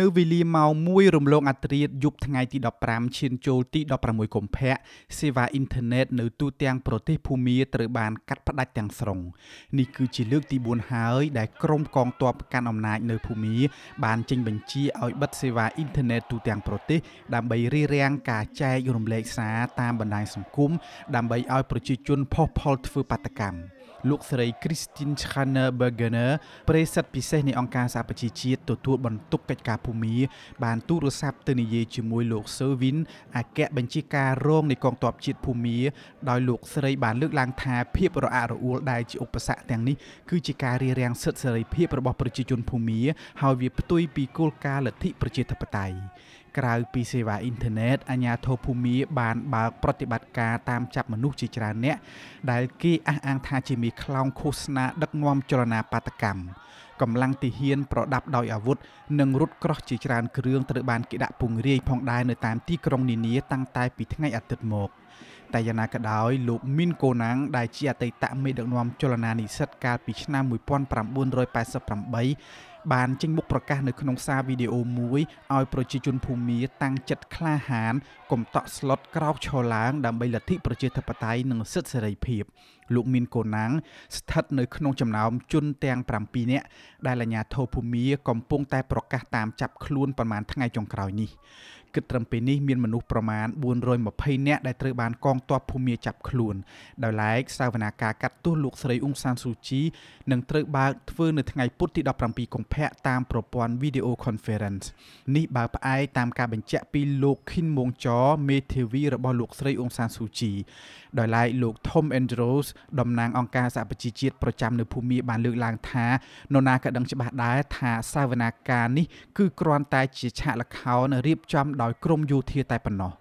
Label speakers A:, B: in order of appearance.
A: នៅវេលាម៉ោង1រំលងអត្រាយប់ថ្ងៃទី15ឈានចូលទី16កុម្ភៈសេវាអ៊ីនធឺណិតនៅទូទាំងប្រទេសភូមាត្រូវបានកាត់ផ្តាច់ទាំងស្រុងនេះគឺជាលើកទី4ហើយដែលក្រមកងទ័ពកាន់អំណាចនៅភូមាបានចេញបញ្ជាឲ្យបិទសេវាអ៊ីនធឺណិតទូទាំងប្រទេស ដើម្បីរារាំងការចែករំលែកសារតាមបណ្ដាញសង្គមដើម្បីឲ្យប្រជាជនផុសផុលធ្វើបាតកម្ម។លោកស្រី Christine Schanner Bergener ប្រេសិតពិសេសនៃអង្គការសហប្រជាជាតិទទួលបន្ទុកកិច្ចការភូមិបានទូរស័ព្ទទៅនិយាយជាមួយលោក Servin អគ្គបញ្ជាការរងនៃកងទ័ពជាតិភូមិដោយលោកស្រីបានលើកឡើងថាភាពរអាក់រអួលដែលជាឧបសគ្គទាំងនេះគឺជាការរារាំងសិទ្ធិសេរីភាពរបស់ប្រជាជនភូមិហើយវាផ្ទុយពីគោលការណ៍លទ្ធិប្រជាធិបតេយ្យក្រៅពីសេវាអ៊ីនធឺណិតអាជ្ញាធរភូមិបានបើកប្រតិបត្តិការតាមចាប់មនុស្សជាច្រើនអ្នកដែលគេអះអាងថាជាមេខ្លោងឃោសនាដឹកនាំចលនាបាតកម្មកម្លាំងទាហានប្រដាប់ដោយអាវុធនិងរថក្រោះជាច្រើនគ្រឿងត្រូវបានគេដាក់ពង្រាយផងដែរនៅតាមទីក្រុងនានាតាំងតែពីថ្ងៃអាទិត្យមកតែយ៉ាងណាក៏ដោយលោកមីនកូណាំងដែលជាអតីតមេដឹកនាំចលនានិស្សិតកាលពីឆ្នាំ1988បានចេញមុខប្រកាសនៅក្នុងសារវីដេអូមួយឲ្យប្រជាជនភូមាតាំងចិត្តក្លាហានកុំតក់ស្លុតក្រោកឈរឡើង ដើម្បីលទ្ធិប្រជាធិបតេយ្យនិងសិទ្ធិសេរីភាពលោកមានកូណាំងស្ថិតនៅក្នុងចំណោម ជនទាំង7នាក់ដែលអាជ្ញាធរភូមាកំពុងតែប្រកាសតាមចាប់ខ្លួនប្រមាណថ្ងៃចុងក្រោយនេះគិតត្រឹមពេលនេះមានមនុស្សប្រមាណ420នាក់ដែលត្រូវបានកងទ័ពភូមាចាប់ខ្លួនដោយឡែកសាវនាការកាត់ទោសលោកស្រីអ៊ុងសានស៊ូជីនឹងត្រូវបើកធ្វើនៅថ្ងៃពុធទី17កុម្ភភ័ក្រតាមប្រព័ន្ធ video conference នេះបើផ្អែកតាមការបញ្ជាក់ពីលោកខិនមុងចមេធាវីរបស់លោកស្រីអ៊ុងសានស៊ូជីដោយឡែកលោក Tom Andrews តំណាងអង្គការសហប្រជាជាតិប្រចាំនៅភូមាបានលើកឡើងថានរណាក៏ដឹងច្បាស់ដែរថាសាវនាការនេះគឺគ្រាន់តែជាឆាកល្ខោនរៀបចំដោយក្រមយោធាតែប៉ុណ្ណោះ